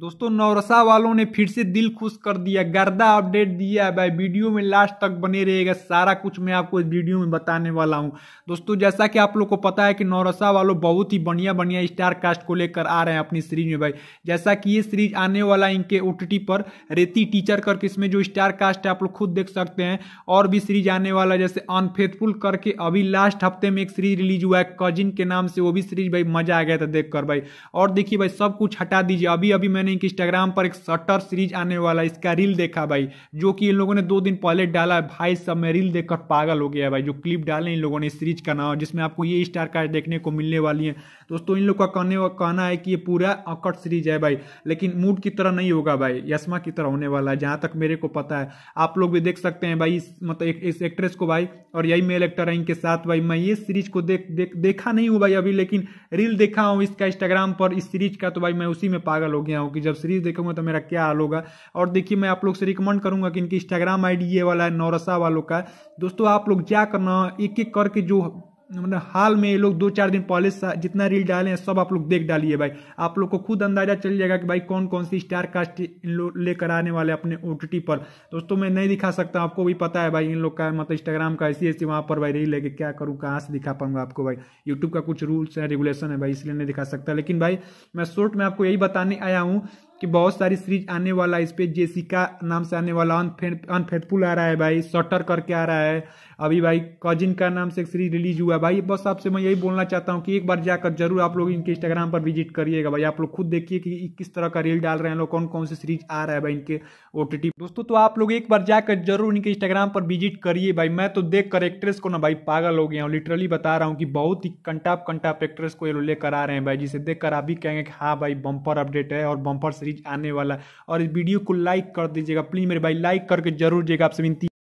दोस्तों नौरसा वालों ने फिर से दिल खुश कर दिया गर्दा अपडेट दिया है भाई वीडियो में लास्ट तक बने रहेगा सारा कुछ मैं आपको इस वीडियो में बताने वाला हूं दोस्तों जैसा कि आप लोग को पता है कि नौरसा वालों बहुत ही बढ़िया बढ़िया स्टार कास्ट को लेकर आ रहे हैं अपनी सीरीज में भाई जैसा कि ये सीरीज आने वाला इनके ओ पर रेती टीचर करके इसमें जो स्टार कास्ट है आप लोग खुद देख सकते हैं और भी सीरीज आने वाला जैसे अनफेथफुल करके अभी लास्ट हफ्ते में एक सीरीज रिलीज हुआ है कजिन के नाम से वो भी सीरीज भाई मजा आ गया था देख भाई और देखिए भाई सब कुछ हटा दीजिए अभी अभी मैंने मैंने एक इंस्टाग्राम पर एक शटर सीरीज आने वाला इसका रील देखा भाई जो कि इन लोगों ने दो दिन पहले डाला भाई सब मैं रील देखकर पागल हो गया भाई जो क्लिप डाले इन लोगों ने सीरीज का नाम जिसमें आपको ये स्टार कार्ड देखने को मिलने वाली है दोस्तों इन लोग का कहने कहना है कि ये पूरा अकट सीरीज है भाई लेकिन मूड की तरह नहीं होगा भाई यशमा की तरह होने वाला है जहाँ तक मेरे को पता है आप लोग भी देख सकते हैं भाई मतलब इस एक्ट्रेस को भाई और यही मेल एक्टर है इनके साथ भाई मैं ये सीरीज को देख देख देखा नहीं हूँ भाई अभी लेकिन रील देखा हूँ इसका इंस्टाग्राम पर इस सीरीज का तो भाई मैं उसी में पागल हो गया हूँ कि जब सीरीज देखूंगा तो मेरा क्या हाल होगा और देखिए मैं आप लोग से रिकमेंड करूंगा कि इनकी इंस्टाग्राम आईडी ये वाला है नौरसा वालों का दोस्तों आप लोग क्या करना एक एक करके जो मतलब हाल में ये लोग दो चार दिन पहले जितना रील डाले हैं सब आप लोग देख डालिए भाई आप लोग को खुद अंदाजा चल जाएगा कि भाई कौन कौन सी स्टार कास्ट लेकर आने वाले अपने ओ पर दोस्तों मैं नहीं दिखा सकता आपको भी पता है भाई इन लोग का मतलब इंस्टाग्राम का ऐसी ऐसी वहाँ पर भाई रील लेके क्या करूँ कहाँ से दिखा पाऊंगा आपको भाई यूट्यूब का कुछ रूल्स है रेगुलेशन है भाई इसलिए नहीं दिखा सकता लेकिन भाई मैं शॉर्ट में आपको यही बताने आया हूँ कि बहुत सारी सीरीज आने वाला इस पर जेसिका नाम से आने वाला अनफेटफुल आ रहा है भाई शटर करके आ रहा है अभी भाई कजिन का नाम से एक सीरीज रिलीज हुआ भाई बस आपसे मैं यही बोलना चाहता हूँ कि एक बार जाकर जरूर आप लोग इनके इंस्टाग्राम पर विजिट करिएगा भाई आप लोग खुद देखिए कि किस तरह का रील डाल रहे हैं लोग कौन कौन सी सीरीज आ रहा है भाई इनके ओ दोस्तों तो आप लोग एक बार जाकर जरूर इनके इंस्टाग्राम पर विजिट करिए भाई मैं तो देख कर एक्ट्रेस को ना भाई पागल हो गया हूँ लिटरली बता रहा हूँ कि बहुत ही कंटाप कंटाप एक्ट्रेस को ये लेकर आ रहे हैं भाई जिसे देखकर आप भी कहेंगे कि हाँ भाई बम्पर अपडेट है और बम्पर से सीरीज आने वाला और इस वीडियो को लाइक कर दीजिएगा प्लीज़ मेरे भाई लाइक करके जरूर दीजिएगा आपसे विनती